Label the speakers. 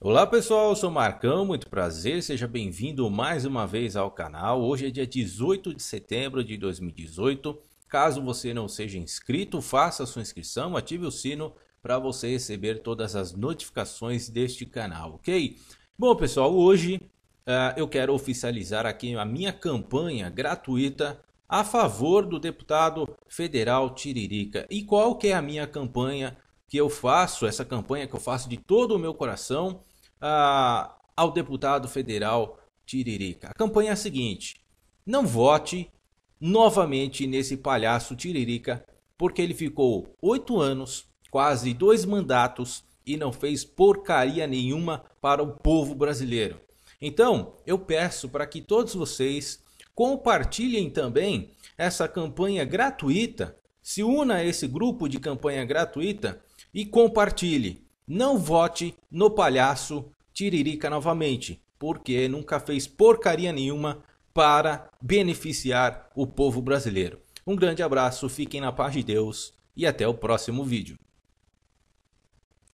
Speaker 1: Olá pessoal, eu sou Marcão, muito prazer, seja bem-vindo mais uma vez ao canal. Hoje é dia 18 de setembro de 2018. Caso você não seja inscrito, faça sua inscrição, ative o sino para você receber todas as notificações deste canal, ok? Bom pessoal, hoje uh, eu quero oficializar aqui a minha campanha gratuita a favor do deputado federal Tiririca. E qual que é a minha campanha que eu faço, essa campanha que eu faço de todo o meu coração ao deputado federal Tiririca. A campanha é a seguinte: não vote novamente nesse palhaço Tiririca, porque ele ficou oito anos, quase dois mandatos e não fez porcaria nenhuma para o povo brasileiro. Então, eu peço para que todos vocês compartilhem também essa campanha gratuita, se una a esse grupo de campanha gratuita e compartilhe. Não vote no palhaço Tiririca novamente, porque nunca fez porcaria nenhuma para beneficiar o povo brasileiro. Um grande abraço, fiquem na paz de Deus e até o próximo vídeo.